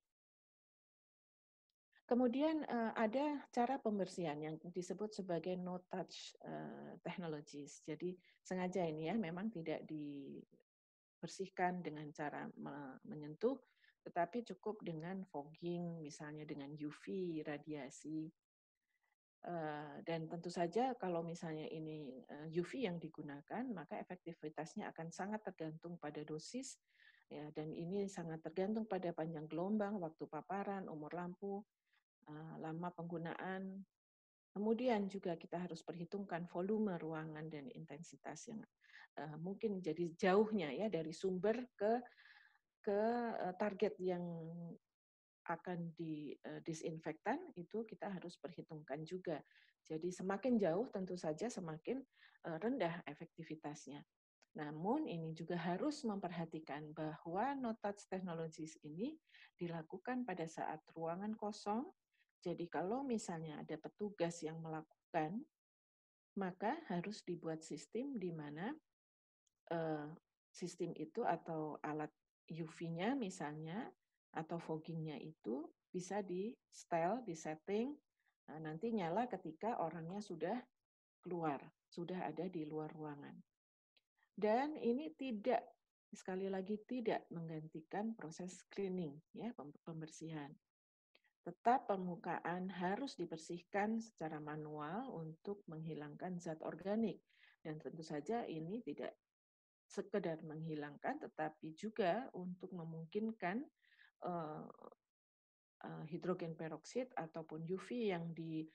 Kemudian uh, ada cara pembersihan yang disebut sebagai no touch uh, eh, technologies. Jadi sengaja ini ya memang tidak dibersihkan dengan cara menyentuh tetapi cukup dengan fogging misalnya dengan UV radiasi Uh, dan tentu saja kalau misalnya ini UV yang digunakan, maka efektivitasnya akan sangat tergantung pada dosis, ya, dan ini sangat tergantung pada panjang gelombang, waktu paparan, umur lampu, Eh, lama penggunaan. Kemudian juga kita harus perhitungkan volume ruangan dan intensitas yang eh, mungkin jadi jauhnya ya dari sumber ke ke eh, target yang akan di disinfektan itu kita harus perhitungkan juga. Jadi semakin jauh tentu saja semakin rendah efektivitasnya. Namun ini juga harus memperhatikan bahwa no touch ini dilakukan pada saat ruangan kosong jadi kalau misalnya ada petugas yang melakukan, maka harus dibuat sistem di mana uh, sistem itu atau alat UV-nya misalnya atau fogging-nya itu bisa di style, di setting, nah, nanti nyala ketika orangnya sudah keluar, sudah ada di luar ruangan. Dan ini tidak sekali lagi tidak menggantikan proses cleaning ya pembersihan. Tetap permukaan harus dibersihkan secara manual untuk menghilangkan zat organik. Dan tentu saja ini tidak sekedar menghilangkan, tetapi juga untuk memungkinkan uh, uh, hidrogen peroksid ataupun UV yang di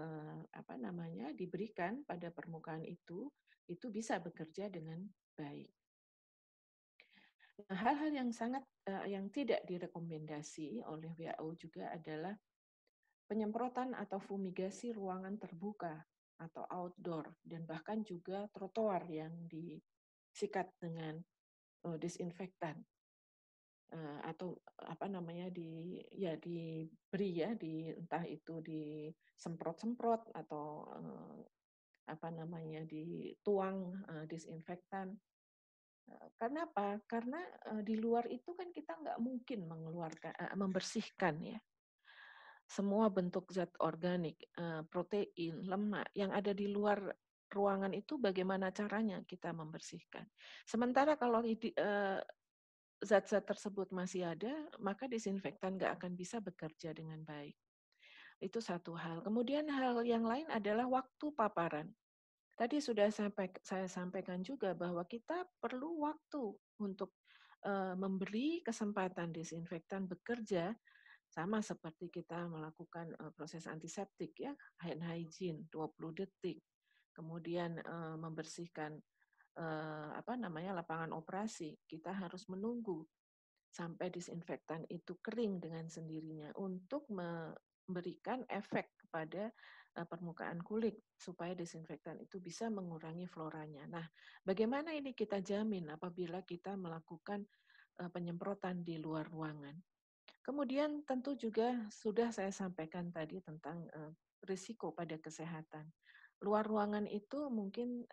uh, apa namanya diberikan pada permukaan itu itu bisa bekerja dengan baik. Nah, hal-hal yang sangat uh, yang tidak direkomendasi oleh WHO juga adalah penyemprotan atau fumigasi ruangan terbuka atau outdoor dan bahkan juga trotoar yang disikat dengan uh, disinfektan uh, atau apa namanya di ya diberi ya di entah itu disemprot-semprot atau uh, apa namanya dituang uh, disinfektan karena apa? Karena uh, di luar itu kan kita nggak mungkin mengeluarkan, uh, membersihkan ya semua bentuk zat organik, uh, protein, lemak yang ada di luar ruangan itu bagaimana caranya kita membersihkan. Sementara kalau zat-zat tersebut masih ada, maka disinfektan nggak akan bisa bekerja dengan baik. Itu satu hal. Kemudian hal yang lain adalah waktu paparan. Tadi sudah sampai, saya sampaikan juga bahwa kita perlu waktu untuk uh, memberi kesempatan disinfektan bekerja sama seperti kita melakukan uh, proses antiseptik ya, hand hygiene 20 detik. Kemudian uh, membersihkan apa namanya lapangan operasi, kita harus menunggu sampai disinfektan itu kering dengan sendirinya untuk memberikan efek kepada Eh, permukaan kulit supaya desinfektan itu bisa mengurangi floranya. Nah, bagaimana ini kita jamin apabila kita melakukan eh, penyemprotan di luar ruangan? Kemudian tentu juga sudah saya sampaikan tadi tentang eh, risiko pada kesehatan. Luar ruangan itu mungkin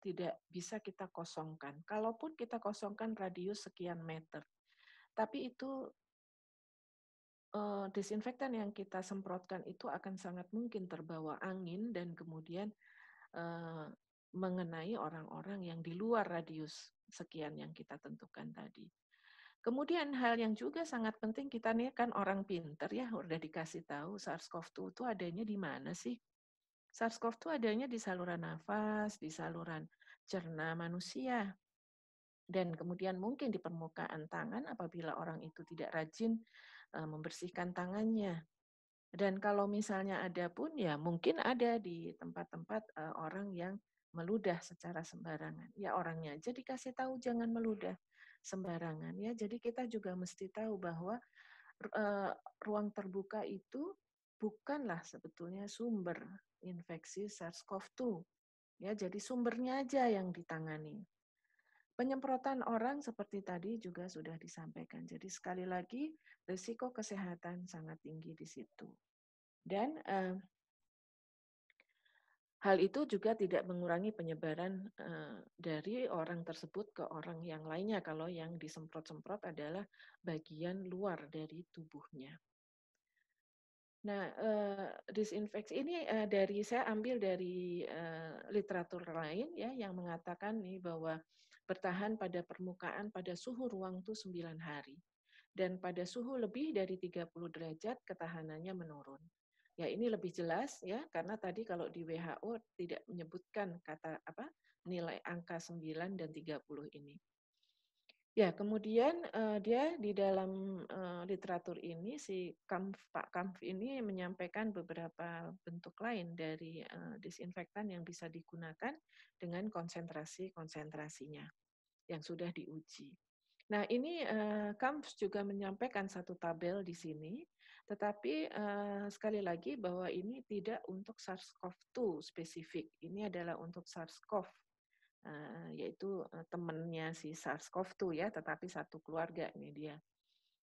tidak bisa kita kosongkan. Kalaupun kita kosongkan radius sekian meter, tapi itu uh, disinfektan yang kita semprotkan itu akan sangat mungkin terbawa angin dan kemudian uh, mengenai orang-orang yang di luar radius sekian yang kita tentukan tadi. Kemudian hal yang juga sangat penting kita nih kan orang pinter ya udah dikasih tahu SARS-CoV-2 itu adanya di mana sih? SARS-CoV-2 adanya di saluran nafas, di saluran cerna manusia. Dan kemudian mungkin di permukaan tangan apabila orang itu tidak rajin Eh, membersihkan tangannya. Dan kalau misalnya ada pun, ya mungkin ada di tempat-tempat eh, orang yang meludah secara sembarangan. Ya orangnya aja dikasih tahu jangan meludah sembarangan. Ya jadi kita juga mesti tahu bahwa eh, ruang terbuka itu bukanlah sebetulnya sumber infeksi SARS-CoV-2. Ya, jadi sumbernya aja yang ditangani. Penyemprotan orang seperti tadi juga sudah disampaikan. Jadi sekali lagi risiko kesehatan sangat tinggi di situ. Dan eh, hal itu juga tidak mengurangi penyebaran eh, dari orang tersebut ke orang yang lainnya kalau yang disemprot-semprot adalah bagian luar dari tubuhnya. Nah, eh, disinfeksi ini eh, dari saya ambil dari eh, literatur lain ya yang mengatakan nih bahwa bertahan pada permukaan pada suhu ruang itu 9 hari. Dan pada suhu lebih dari 30 derajat, ketahanannya menurun. Ya, ini lebih jelas ya karena tadi kalau di WHO tidak menyebutkan kata apa nilai angka 9 dan 30 ini. Ya, kemudian uh, dia di dalam uh, literatur ini si Kampf, Pak Kampf ini menyampaikan beberapa bentuk lain dari uh, disinfektan yang bisa digunakan dengan konsentrasi konsentrasinya yang sudah diuji. Nah, ini uh, Kampf juga menyampaikan satu tabel di sini, tetapi uh, sekali lagi bahwa ini tidak untuk SARS-CoV-2 spesifik. Ini adalah untuk SARS-CoV Eh, yaitu eh, temannya si SARS-CoV-2 ya, tetapi satu keluarga ini dia.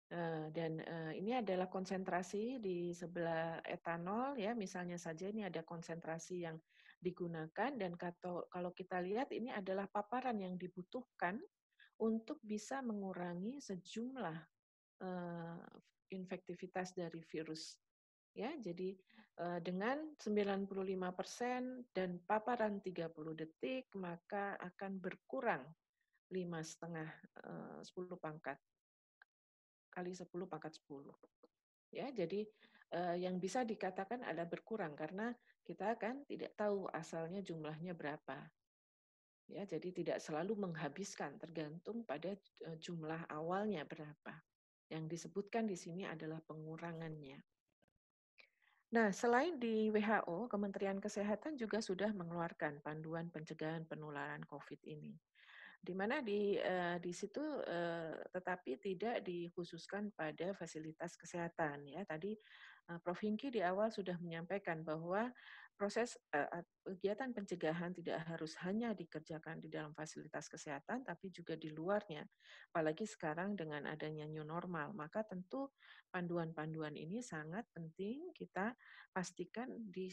Eh, dan ini adalah konsentrasi di sebelah etanol ya, misalnya saja ini ada konsentrasi yang digunakan dan kalau kita lihat ini adalah paparan yang dibutuhkan untuk bisa mengurangi sejumlah infektivitas dari virus ya jadi uh, dengan 95% dan paparan 30 detik maka akan berkurang lima setengah 10 eh, pangkat kali 10 pangkat 10 ya jadi uh, yang bisa dikatakan ada berkurang karena kita kan tidak tahu asalnya jumlahnya berapa ya jadi tidak selalu menghabiskan tergantung pada jumlah awalnya berapa yang disebutkan di sini adalah pengurangannya Nah, selain di WHO, Kementerian Kesehatan juga sudah mengeluarkan panduan pencegahan penularan COVID ini. Di mana di uh, di situ uh, tetapi tidak dikhususkan pada fasilitas kesehatan ya. Tadi uh, Prof Hingki di awal sudah menyampaikan bahwa proses eh, kegiatan pencegahan tidak harus hanya dikerjakan di dalam fasilitas kesehatan, tapi juga di luarnya. Apalagi sekarang dengan adanya new normal, maka tentu panduan-panduan ini sangat penting kita pastikan di,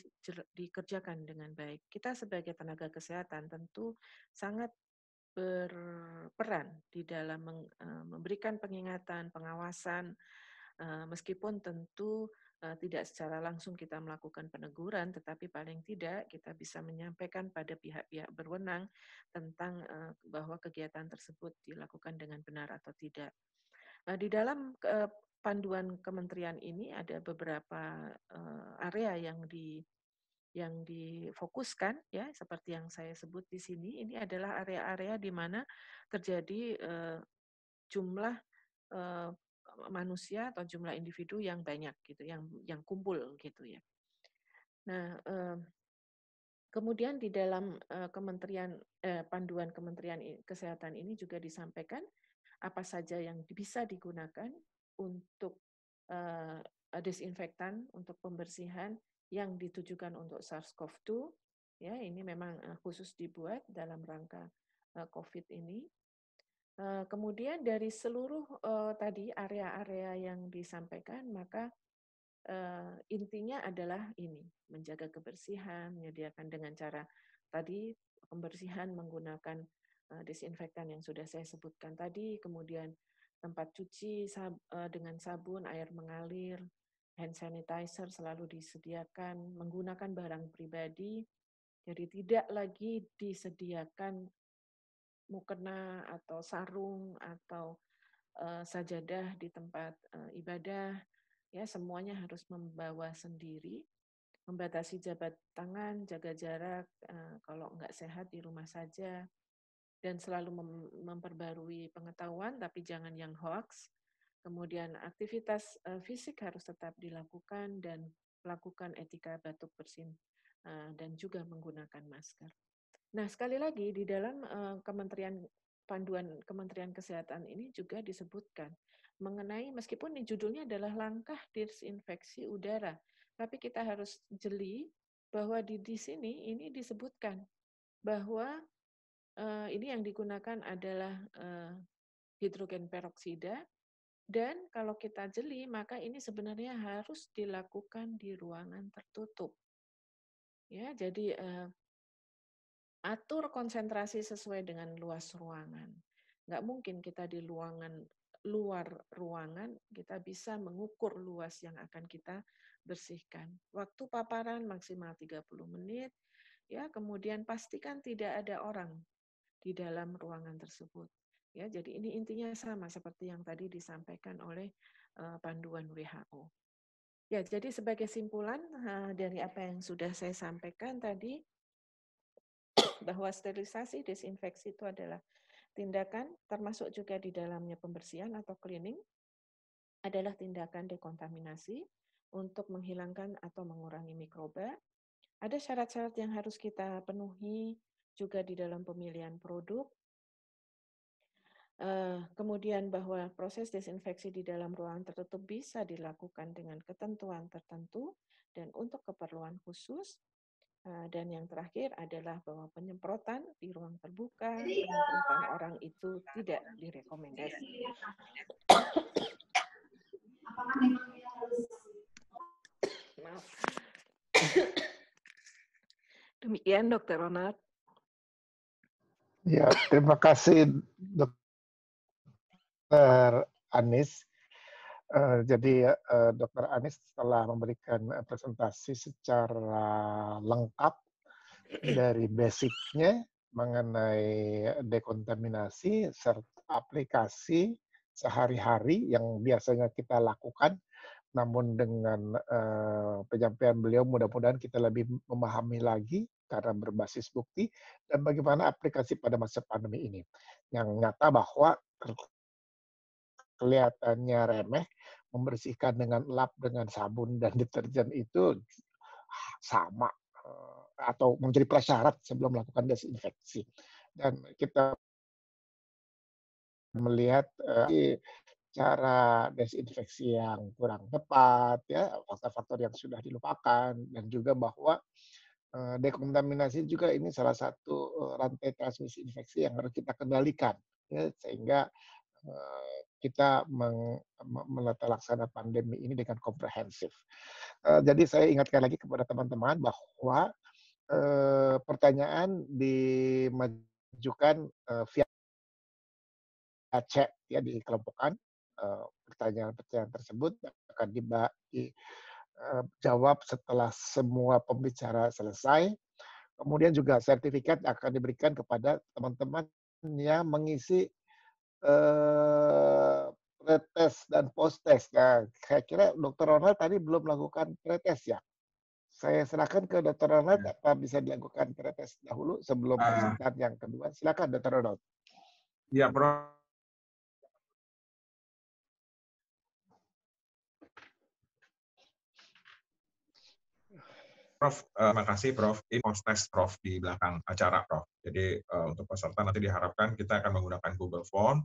dikerjakan dengan baik. Kita sebagai tenaga kesehatan tentu sangat berperan di dalam eh, memberikan pengingatan, pengawasan, Eh, meskipun tentu eh, tidak secara langsung kita melakukan peneguran, tetapi paling tidak kita bisa menyampaikan pada pihak-pihak berwenang tentang eh, bahwa kegiatan tersebut dilakukan dengan benar atau tidak. Di dalam panduan kementerian ini ada beberapa area yang di yang difokuskan ya seperti yang saya sebut di sini ini adalah area-area di mana terjadi jumlah manusia atau jumlah individu yang banyak gitu, yang yang kumpul gitu ya. Nah, eh, kemudian di dalam eh, Kementerian eh, panduan Kementerian Kesehatan ini juga disampaikan apa saja yang bisa digunakan untuk desinfektan untuk pembersihan yang ditujukan untuk SARS-CoV-2 ya ini memang khusus dibuat dalam rangka COVID ini Eh, kemudian dari seluruh uh, tadi area-area yang disampaikan, maka uh, intinya adalah ini, menjaga kebersihan, menyediakan dengan cara tadi pembersihan menggunakan uh, disinfektan yang sudah saya sebutkan tadi, kemudian tempat cuci sab, uh, dengan sabun, air mengalir, hand sanitizer selalu disediakan, menggunakan barang pribadi, jadi tidak lagi disediakan mukena atau sarung atau uh, sajadah di tempat uh, ibadah ya semuanya harus membawa sendiri membatasi jabat tangan jaga jarak uh, kalau nggak sehat di rumah saja dan selalu mem memperbarui pengetahuan tapi jangan yang hoax kemudian aktivitas uh, fisik harus tetap dilakukan dan lakukan etika batuk bersin uh, dan juga menggunakan masker Nah, sekali lagi di dalam uh, Kementerian panduan Kementerian Kesehatan ini juga disebutkan mengenai meskipun ini judulnya adalah langkah disinfeksi udara, tapi kita harus jeli bahwa di di sini ini disebutkan bahwa uh, ini yang digunakan adalah uh, hidrogen peroksida dan kalau kita jeli maka ini sebenarnya harus dilakukan di ruangan tertutup. Ya, jadi uh, atur konsentrasi sesuai dengan luas ruangan. Nggak mungkin kita di ruangan luar ruangan, kita bisa mengukur luas yang akan kita bersihkan. Waktu paparan maksimal 30 menit, ya kemudian pastikan tidak ada orang di dalam ruangan tersebut. Ya, jadi ini intinya sama seperti yang tadi disampaikan oleh uh, panduan WHO. Ya, jadi sebagai simpulan uh, dari apa yang sudah saya sampaikan tadi, bahwa sterilisasi desinfeksi itu adalah tindakan termasuk juga di dalamnya pembersihan atau cleaning adalah tindakan dekontaminasi untuk menghilangkan atau mengurangi mikroba. Ada syarat-syarat yang harus kita penuhi juga di dalam pemilihan produk. Eh, kemudian bahwa proses desinfeksi di dalam ruangan tertutup bisa dilakukan dengan ketentuan tertentu dan untuk keperluan khusus Eh, dan yang terakhir adalah bahwa penyemprotan di ruang terbuka penyemprotan eh, orang itu tidak direkomendasi. Iya, iya, iya. Maaf. Demikian Dokter Ronald. Ya, terima kasih Dokter Anies. Eh, jadi uh, eh, Dr. Anies telah memberikan eh, presentasi secara lengkap dari basicnya mengenai dekontaminasi serta aplikasi sehari-hari yang biasanya kita lakukan. Namun dengan uh, penyampaian beliau mudah-mudahan kita lebih memahami lagi karena berbasis bukti dan bagaimana aplikasi pada masa pandemi ini. Yang nyata bahwa kelihatannya remeh, membersihkan dengan lap dengan sabun dan deterjen itu sama eh, atau menjadi prasyarat sebelum melakukan desinfeksi. Dan kita melihat uh, cara desinfeksi yang kurang tepat, ya faktor-faktor yang sudah dilupakan, dan juga bahwa uh, dekontaminasi juga ini salah satu rantai transmisi infeksi yang harus kita kendalikan, ya, sehingga kita melaksanakan pandemi ini dengan komprehensif. Eh, jadi saya ingatkan lagi kepada teman-teman bahwa eh, pertanyaan dimajukan eh, via chat ya di kelompokan pertanyaan-pertanyaan tersebut akan jawab setelah semua pembicara selesai. Kemudian juga sertifikat akan diberikan kepada teman-teman yang mengisi eh, pretest dan posttest. Nah, saya kira Dokter Ronald tadi belum melakukan pretest ya. Saya serahkan ke Dokter Ronald ya. apa bisa dilakukan pretest dahulu sebelum uh, yang kedua. Silakan Dokter Ronald. Ya, Prof. Prof, uh, kasih Prof. Ini post-test Prof di belakang acara Prof. Jadi uh, untuk peserta nanti diharapkan kita akan menggunakan Google Form.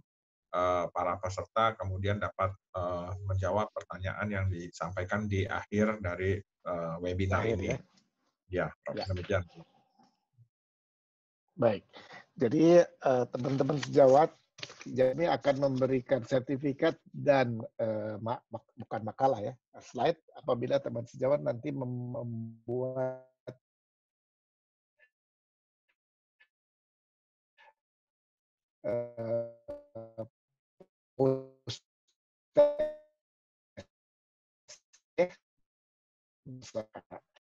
Uh, eh, para peserta kemudian dapat uh, menjawab pertanyaan yang disampaikan di akhir dari uh, webinar akhir, ini. Ya, ya Prof. Ya. Demikian. Baik. Jadi teman-teman uh, teman -teman sejawat Jami akan memberikan sertifikat dan eh, ma mak bukan makalah ya, slide apabila teman sejawat nanti membuat eh,